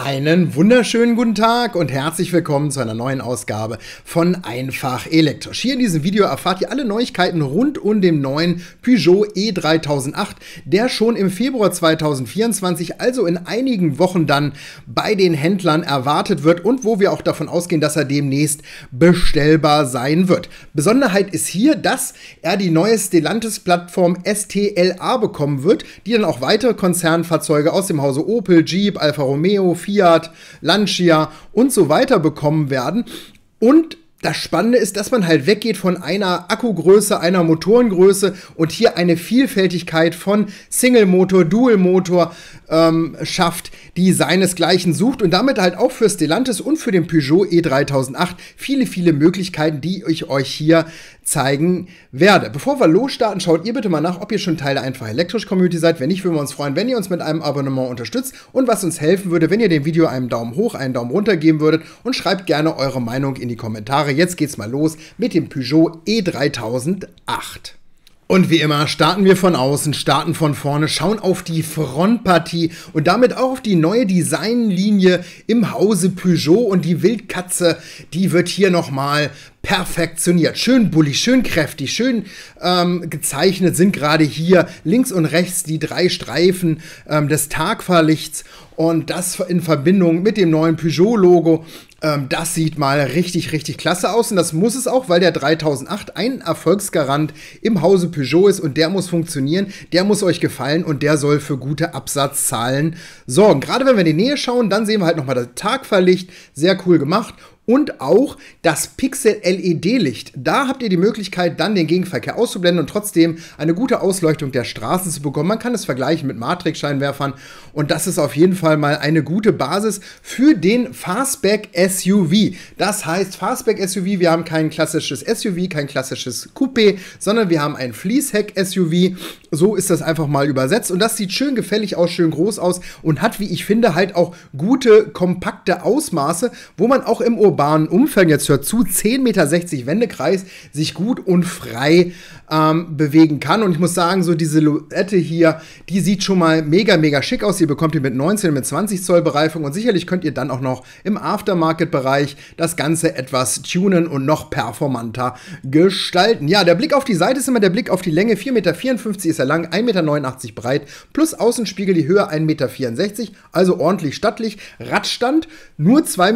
Einen wunderschönen guten Tag und herzlich willkommen zu einer neuen Ausgabe von Einfach Elektrisch. Hier in diesem Video erfahrt ihr alle Neuigkeiten rund um den neuen Peugeot E3008, der schon im Februar 2024, also in einigen Wochen dann bei den Händlern erwartet wird und wo wir auch davon ausgehen, dass er demnächst bestellbar sein wird. Besonderheit ist hier, dass er die neue Stellantis-Plattform STLA bekommen wird, die dann auch weitere Konzernfahrzeuge aus dem Hause Opel, Jeep, Alfa Romeo, Fiat, Lancia und so weiter bekommen werden. Und das Spannende ist, dass man halt weggeht von einer Akkugröße, einer Motorengröße und hier eine Vielfältigkeit von Single-Motor, Dual-Motor ähm, schafft, die seinesgleichen sucht und damit halt auch für Stellantis und für den Peugeot E3008 viele, viele Möglichkeiten, die ich euch hier zeigen werde. Bevor wir losstarten, schaut ihr bitte mal nach, ob ihr schon Teil der einfach elektrisch Community seid. Wenn nicht, würden wir uns freuen, wenn ihr uns mit einem Abonnement unterstützt und was uns helfen würde, wenn ihr dem Video einen Daumen hoch, einen Daumen runter geben würdet und schreibt gerne eure Meinung in die Kommentare Jahre. Jetzt geht's mal los mit dem Peugeot E3008. Und wie immer starten wir von außen, starten von vorne, schauen auf die Frontpartie und damit auch auf die neue Designlinie im Hause Peugeot und die Wildkatze, die wird hier nochmal perfektioniert. Schön bullig, schön kräftig, schön ähm, gezeichnet sind gerade hier links und rechts die drei Streifen ähm, des Tagfahrlichts und das in Verbindung mit dem neuen Peugeot-Logo. Ähm, das sieht mal richtig, richtig klasse aus und das muss es auch, weil der 3008 ein Erfolgsgarant im Hause Peugeot ist und der muss funktionieren, der muss euch gefallen und der soll für gute Absatzzahlen sorgen. Gerade wenn wir in die Nähe schauen, dann sehen wir halt nochmal das Tagfahrlicht, sehr cool gemacht und auch das Pixel LED-Licht. Da habt ihr die Möglichkeit, dann den Gegenverkehr auszublenden und trotzdem eine gute Ausleuchtung der Straßen zu bekommen. Man kann es vergleichen mit Matrix-Scheinwerfern und das ist auf jeden Fall mal eine gute Basis für den Fastback SUV. Das heißt, Fastback SUV, wir haben kein klassisches SUV, kein klassisches Coupé, sondern wir haben ein Fließheck SUV. So ist das einfach mal übersetzt und das sieht schön gefällig aus, schön groß aus und hat, wie ich finde, halt auch gute, kompakte Ausmaße, wo man auch im urbanen urbanen Umfeld, jetzt hört zu, 10,60 Meter Wendekreis, sich gut und frei ähm, bewegen kann. Und ich muss sagen, so die Silhouette hier, die sieht schon mal mega, mega schick aus. Ihr bekommt die mit 19, mit 20 Zoll Bereifung und sicherlich könnt ihr dann auch noch im Aftermarket-Bereich das Ganze etwas tunen und noch performanter gestalten. Ja, der Blick auf die Seite ist immer der Blick auf die Länge. 4,54 Meter ist er lang, 1,89 Meter breit, plus Außenspiegel die Höhe 1,64 Meter, also ordentlich stattlich. Radstand nur 2,73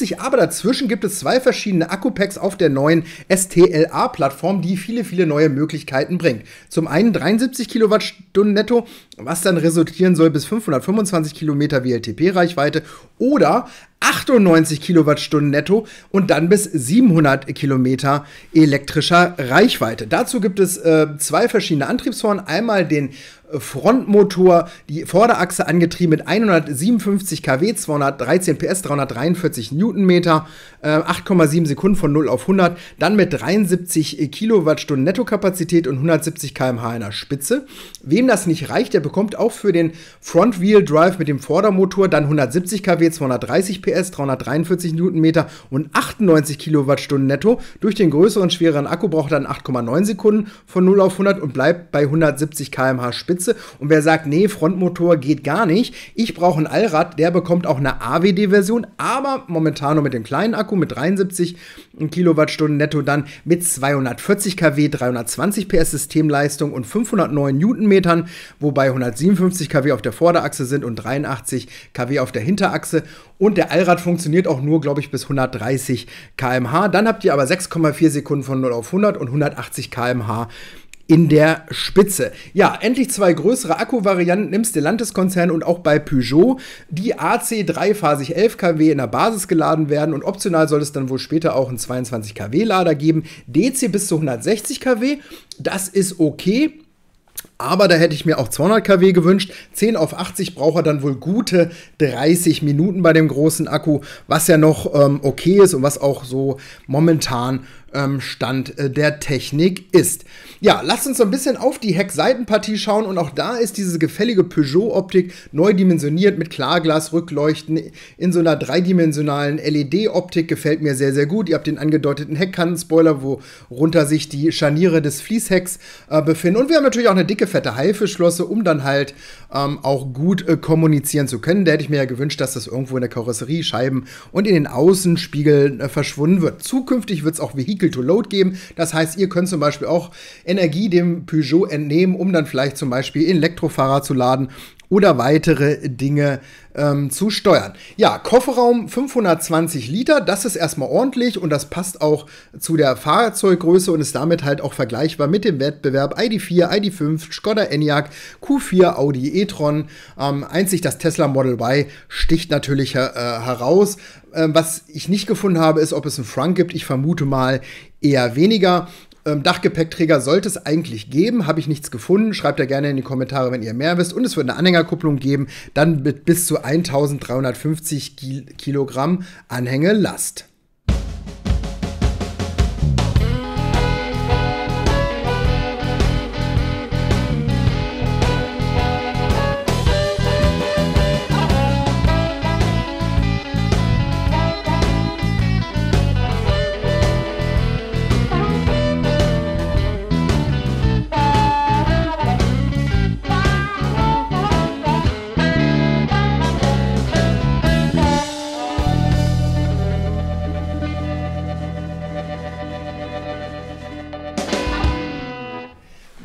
Meter, aber aber dazwischen gibt es zwei verschiedene Akku-Packs auf der neuen STLA-Plattform, die viele, viele neue Möglichkeiten bringt. Zum einen 73 Kilowattstunden netto, was dann resultieren soll bis 525 Kilometer WLTP-Reichweite oder 98 Kilowattstunden netto und dann bis 700 Kilometer elektrischer Reichweite. Dazu gibt es äh, zwei verschiedene Antriebsformen. Einmal den äh, Frontmotor, die Vorderachse angetrieben mit 157 kW, 213 PS, 343 Newtonmeter. 8,7 äh, Sekunden von 0 auf 100, dann mit 73 Kilowattstunden Nettokapazität und 170 km/h in der Spitze. Wem das nicht reicht, der bekommt auch für den Front-Wheel Drive mit dem Vordermotor dann 170 kW, 230 PS, 343 Newtonmeter und 98 Kilowattstunden netto. Durch den größeren, schwereren Akku braucht er dann 8,9 Sekunden von 0 auf 100 und bleibt bei 170 km/h Spitze. Und wer sagt, nee, Frontmotor geht gar nicht, ich brauche ein Allrad, der bekommt auch eine AWD-Version, aber momentan nur mit dem kleinen Akku. Akku mit 73 Kilowattstunden netto, dann mit 240 kW, 320 PS Systemleistung und 509 Newtonmetern, wobei 157 kW auf der Vorderachse sind und 83 kW auf der Hinterachse. Und der Allrad funktioniert auch nur, glaube ich, bis 130 km/h. Dann habt ihr aber 6,4 Sekunden von 0 auf 100 und 180 km/h in der Spitze. Ja, endlich zwei größere Akkuvarianten im Stellantis-Konzern und auch bei Peugeot, die AC dreiphasig 11 kW in der Basis geladen werden und optional soll es dann wohl später auch einen 22 kW Lader geben, DC bis zu 160 kW. Das ist okay. Aber da hätte ich mir auch 200 kW gewünscht. 10 auf 80 braucht er dann wohl gute 30 Minuten bei dem großen Akku, was ja noch ähm, okay ist und was auch so momentan ähm, Stand äh, der Technik ist. Ja, lasst uns so ein bisschen auf die Heckseitenpartie schauen und auch da ist diese gefällige Peugeot-Optik neu dimensioniert mit Klarglas-Rückleuchten in so einer dreidimensionalen LED-Optik. Gefällt mir sehr, sehr gut. Ihr habt den angedeuteten Heckkantenspoiler, worunter sich die Scharniere des Fließhecks äh, befinden. Und wir haben natürlich auch eine dicke, fette Haifischlosse, um dann halt ähm, auch gut äh, kommunizieren zu können. Da hätte ich mir ja gewünscht, dass das irgendwo in der Karosserie, Scheiben und in den Außenspiegeln äh, verschwunden wird. Zukünftig wird es auch Vehikel Vehicle-to-Load geben. Das heißt, ihr könnt zum Beispiel auch Energie dem Peugeot entnehmen, um dann vielleicht zum Beispiel Elektrofahrer zu laden oder weitere Dinge ähm, zu steuern. Ja, Kofferraum 520 Liter, das ist erstmal ordentlich und das passt auch zu der Fahrzeuggröße und ist damit halt auch vergleichbar mit dem Wettbewerb ID4, ID5, Skoda Enyaq, Q4, Audi e-tron. Ähm, einzig das Tesla Model Y sticht natürlich äh, heraus. Ähm, was ich nicht gefunden habe, ist, ob es einen Frank gibt. Ich vermute mal eher weniger. Ähm, Dachgepäckträger sollte es eigentlich geben, habe ich nichts gefunden. Schreibt da gerne in die Kommentare, wenn ihr mehr wisst. Und es wird eine Anhängerkupplung geben, dann mit bis zu 1350 Kilogramm Anhängelast.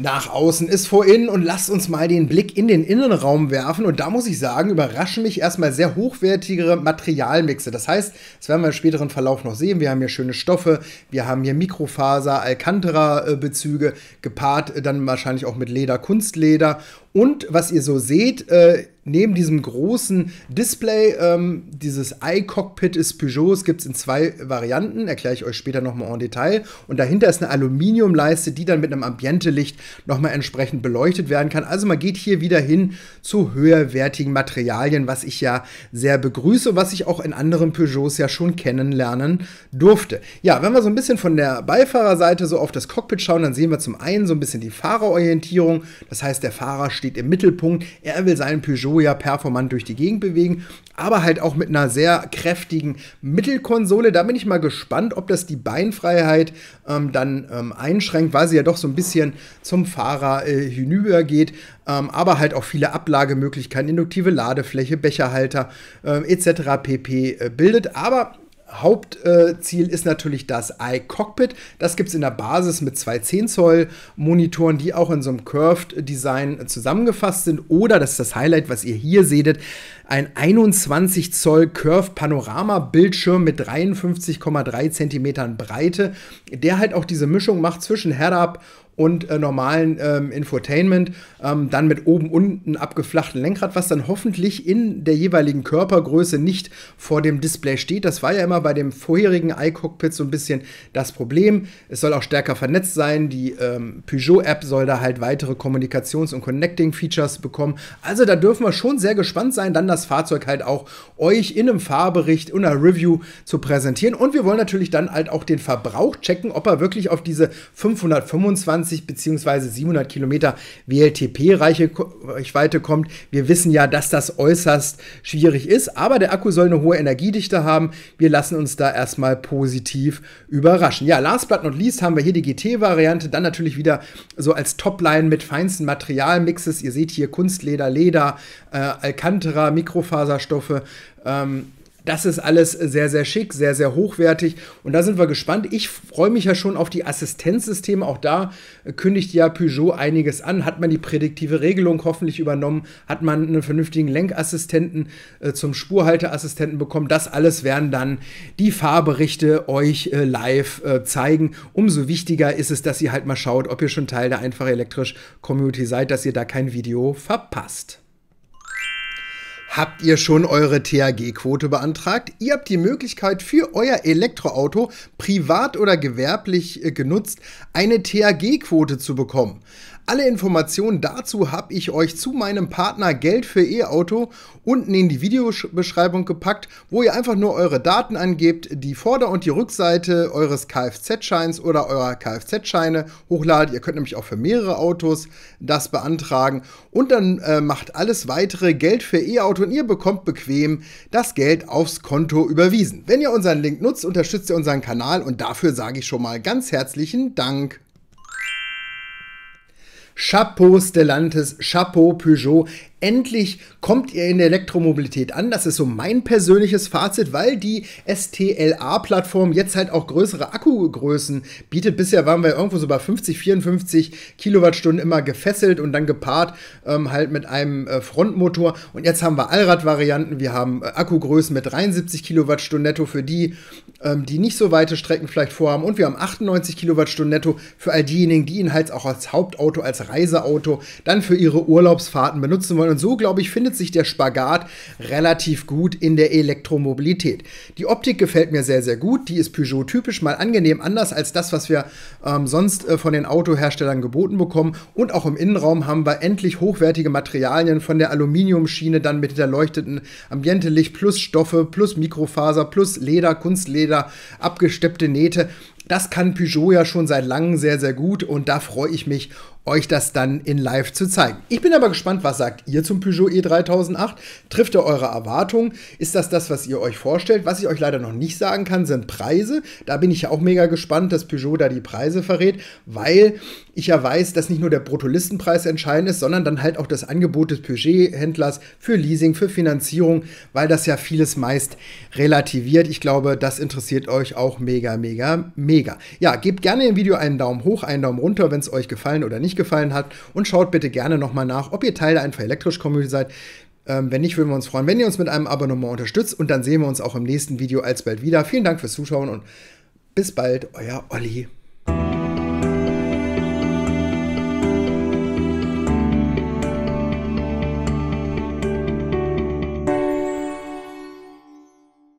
Nach außen ist vor innen und lasst uns mal den Blick in den Innenraum werfen. Und da muss ich sagen, überraschen mich erstmal sehr hochwertigere Materialmixe. Das heißt, das werden wir im späteren Verlauf noch sehen. Wir haben hier schöne Stoffe, wir haben hier Mikrofaser, Alcantara-Bezüge, gepaart äh, dann wahrscheinlich auch mit Leder, Kunstleder und was ihr so seht, äh, neben diesem großen Display, ähm, dieses Eye-Cockpit des Peugeots gibt es in zwei Varianten, erkläre ich euch später nochmal en Detail. Und dahinter ist eine Aluminiumleiste, die dann mit einem Ambientelicht nochmal entsprechend beleuchtet werden kann. Also man geht hier wieder hin zu höherwertigen Materialien, was ich ja sehr begrüße und was ich auch in anderen Peugeots ja schon kennenlernen durfte. Ja, wenn wir so ein bisschen von der Beifahrerseite so auf das Cockpit schauen, dann sehen wir zum einen so ein bisschen die Fahrerorientierung. Das heißt, der Fahrer steht steht im Mittelpunkt. Er will seinen Peugeot ja performant durch die Gegend bewegen, aber halt auch mit einer sehr kräftigen Mittelkonsole. Da bin ich mal gespannt, ob das die Beinfreiheit ähm, dann ähm, einschränkt, weil sie ja doch so ein bisschen zum Fahrer äh, hinübergeht. Ähm, aber halt auch viele Ablagemöglichkeiten, induktive Ladefläche, Becherhalter äh, etc. pp. Äh, bildet. Aber Hauptziel äh, ist natürlich das iCockpit. Das gibt es in der Basis mit zwei 10 Zoll Monitoren, die auch in so einem Curved Design zusammengefasst sind. Oder, das ist das Highlight, was ihr hier seht, ein 21 Zoll Curved Panorama Bildschirm mit 53,3 Zentimetern Breite, der halt auch diese Mischung macht zwischen Head-Up und äh, normalen ähm, Infotainment, ähm, dann mit oben unten abgeflachten Lenkrad, was dann hoffentlich in der jeweiligen Körpergröße nicht vor dem Display steht. Das war ja immer bei dem vorherigen iCockpit so ein bisschen das Problem. Es soll auch stärker vernetzt sein. Die ähm, Peugeot-App soll da halt weitere Kommunikations- und Connecting-Features bekommen. Also da dürfen wir schon sehr gespannt sein, dann das Fahrzeug halt auch euch in einem Fahrbericht, und einer Review zu präsentieren. Und wir wollen natürlich dann halt auch den Verbrauch checken, ob er wirklich auf diese 525 20 beziehungsweise 700 Kilometer WLTP-Reichweite reiche kommt. Wir wissen ja, dass das äußerst schwierig ist, aber der Akku soll eine hohe Energiedichte haben. Wir lassen uns da erstmal positiv überraschen. Ja, last but not least haben wir hier die GT-Variante, dann natürlich wieder so als Topline mit feinsten Materialmixes. Ihr seht hier Kunstleder, Leder, äh, Alcantara, Mikrofaserstoffe. Ähm, das ist alles sehr, sehr schick, sehr, sehr hochwertig. Und da sind wir gespannt. Ich freue mich ja schon auf die Assistenzsysteme. Auch da kündigt ja Peugeot einiges an. Hat man die prädiktive Regelung hoffentlich übernommen? Hat man einen vernünftigen Lenkassistenten äh, zum Spurhalteassistenten bekommen? Das alles werden dann die Fahrberichte euch äh, live äh, zeigen. Umso wichtiger ist es, dass ihr halt mal schaut, ob ihr schon Teil der einfach elektrisch Community seid, dass ihr da kein Video verpasst. Habt ihr schon eure THG-Quote beantragt? Ihr habt die Möglichkeit für euer Elektroauto, privat oder gewerblich äh, genutzt, eine THG-Quote zu bekommen. Alle Informationen dazu habe ich euch zu meinem Partner Geld für E-Auto unten in die Videobeschreibung gepackt, wo ihr einfach nur eure Daten angebt, die Vorder- und die Rückseite eures Kfz-Scheins oder eurer Kfz-Scheine hochladet. Ihr könnt nämlich auch für mehrere Autos das beantragen und dann äh, macht alles weitere Geld für E-Auto und ihr bekommt bequem das Geld aufs Konto überwiesen. Wenn ihr unseren Link nutzt, unterstützt ihr unseren Kanal und dafür sage ich schon mal ganz herzlichen Dank. Chapeau Stellantis, Chapeau Peugeot. Endlich kommt ihr in der Elektromobilität an. Das ist so mein persönliches Fazit, weil die STLA-Plattform jetzt halt auch größere Akkugrößen bietet. Bisher waren wir irgendwo so bei 50, 54 Kilowattstunden immer gefesselt und dann gepaart ähm, halt mit einem äh, Frontmotor. Und jetzt haben wir Allradvarianten. Wir haben äh, Akkugrößen mit 73 Kilowattstunden netto für die, ähm, die nicht so weite Strecken vielleicht vorhaben. Und wir haben 98 Kilowattstunden netto für all diejenigen, die ihn halt auch als Hauptauto, als Reiseauto, dann für ihre Urlaubsfahrten benutzen wollen wollen. Und so, glaube ich, findet sich der Spagat relativ gut in der Elektromobilität. Die Optik gefällt mir sehr, sehr gut. Die ist Peugeot-typisch, mal angenehm anders als das, was wir ähm, sonst äh, von den Autoherstellern geboten bekommen. Und auch im Innenraum haben wir endlich hochwertige Materialien von der Aluminiumschiene dann mit der leuchteten Ambientelicht plus Stoffe, plus Mikrofaser, plus Leder, Kunstleder, abgesteppte Nähte. Das kann Peugeot ja schon seit langem sehr, sehr gut und da freue ich mich euch das dann in live zu zeigen. Ich bin aber gespannt, was sagt ihr zum Peugeot E3008? Trifft er eure Erwartungen? Ist das das, was ihr euch vorstellt? Was ich euch leider noch nicht sagen kann, sind Preise. Da bin ich ja auch mega gespannt, dass Peugeot da die Preise verrät, weil ich ja weiß, dass nicht nur der Bruttolistenpreis entscheidend ist, sondern dann halt auch das Angebot des Peugeot-Händlers für Leasing, für Finanzierung, weil das ja vieles meist relativiert. Ich glaube, das interessiert euch auch mega, mega, mega. Ja, gebt gerne im Video einen Daumen hoch, einen Daumen runter, wenn es euch gefallen oder nicht gefallen hat. Und schaut bitte gerne nochmal nach, ob ihr Teil der Einfach Elektrisch Community seid. Ähm, wenn nicht, würden wir uns freuen, wenn ihr uns mit einem Abonnement unterstützt. Und dann sehen wir uns auch im nächsten Video alsbald wieder. Vielen Dank fürs Zuschauen und bis bald, euer Olli.